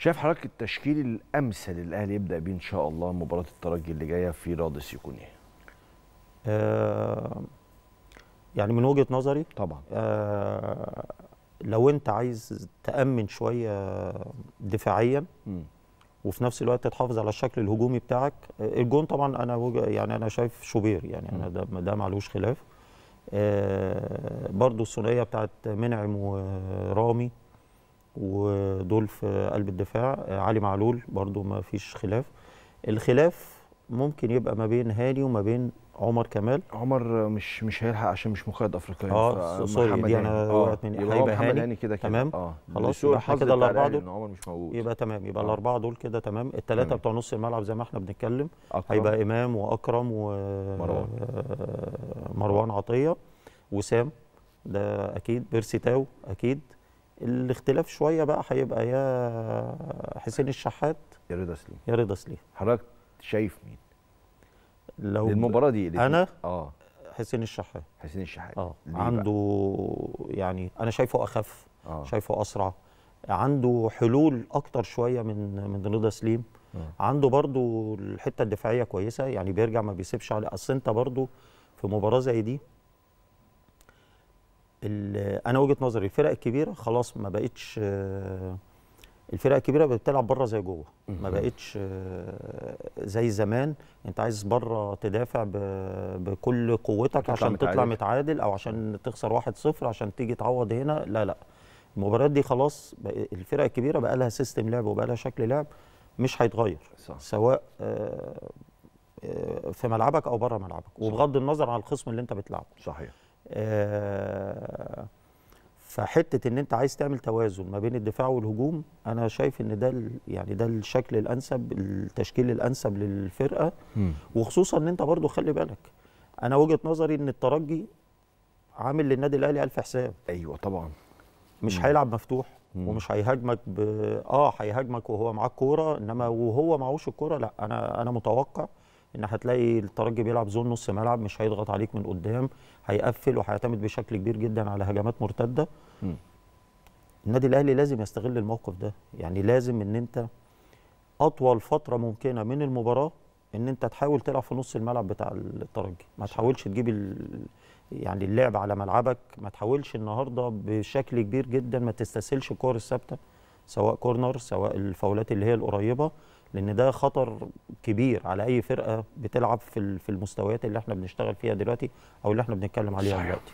شايف حضرتك التشكيل الامثل للاهلي يبدا بيه ان شاء الله مباراه الترجي اللي جايه في رادس يكون ايه؟ آه، يعني من وجهه نظري طبعا آه لو انت عايز تامن شويه دفاعيا م. وفي نفس الوقت تحافظ على الشكل الهجومي بتاعك الجون طبعا انا يعني انا شايف شوبير يعني انا ده, ده معلوش خلاف آه برضو الثنائيه بتاعت منعم ورامي ودول في قلب الدفاع علي معلول برضو ما فيش خلاف الخلاف ممكن يبقى ما بين هاني وما بين عمر كمال عمر مش مش هيلحق عشان مش مقيد افريقيا اه سوري دي انا آه، وقعت مني هيبقى هاني, هاني كده تمام اه خلاص يبقى احنا كده الاربعه دول عمر مش موجود يبقى تمام يبقى آه. الاربعه دول كده تمام الثلاثه بتوع نص الملعب زي ما احنا بنتكلم أكرم. هيبقى امام واكرم ومروان مروان عطيه وسام ده اكيد بيرسي تاو اكيد الاختلاف شويه بقى هيبقى يا حسين أيوة. الشحات يا رضا سليم يا رضا سليم حضرتك شايف مين؟ لو المباراه دي انا اه حسين الشحات حسين الشحات اه عنده يعني انا شايفه اخف آه. شايفه اسرع عنده حلول اكتر شويه من من رضا سليم آه. عنده برضو الحته الدفاعيه كويسه يعني بيرجع ما بيسيبش على اصل انت برضو في مباراه زي دي انا وجهه نظري الفرق الكبيره خلاص ما بقتش الفرق الكبيره بتلعب بره زي جوه ما بقتش زي زمان انت عايز بره تدافع بكل قوتك عشان تطلع متعادل او عشان تخسر واحد صفر عشان تيجي تعوض هنا لا لا المباريات دي خلاص الفرق الكبيره بقى لها سيستم لعب وبقى لها شكل لعب مش هيتغير صح. سواء آه، آه، في ملعبك او بره ملعبك وبغض النظر عن الخصم اللي انت بتلعبه صحيح آه، فحته ان انت عايز تعمل توازن ما بين الدفاع والهجوم انا شايف ان ده يعني ده الشكل الانسب التشكيل الانسب للفرقه وخصوصا ان انت برضو خلي بالك انا وجهه نظري ان الترجي عامل للنادي الاهلي الف حساب ايوه طبعا مش هيلعب مفتوح مم. ومش هيهاجمك ب... اه هيهاجمك وهو معاه الكوره انما وهو معهوش الكوره لا انا انا متوقع ان هتلاقي الترجي بيلعب زون نص ملعب مش هيضغط عليك من قدام هيقفل وهيعتمد بشكل كبير جدا على هجمات مرتده م. النادي الاهلي لازم يستغل الموقف ده يعني لازم ان انت اطول فتره ممكنه من المباراه ان انت تحاول تلعب في نص الملعب بتاع الترجي ما تحاولش تجيب يعني اللعب على ملعبك ما تحاولش النهارده بشكل كبير جدا ما تستسهلش الكور الثابته سواء كورنر سواء الفاولات اللي هي القريبه لان ده خطر كبير على اي فرقه بتلعب في المستويات اللي احنا بنشتغل فيها دلوقتي او اللي احنا بنتكلم عليها دلوقتي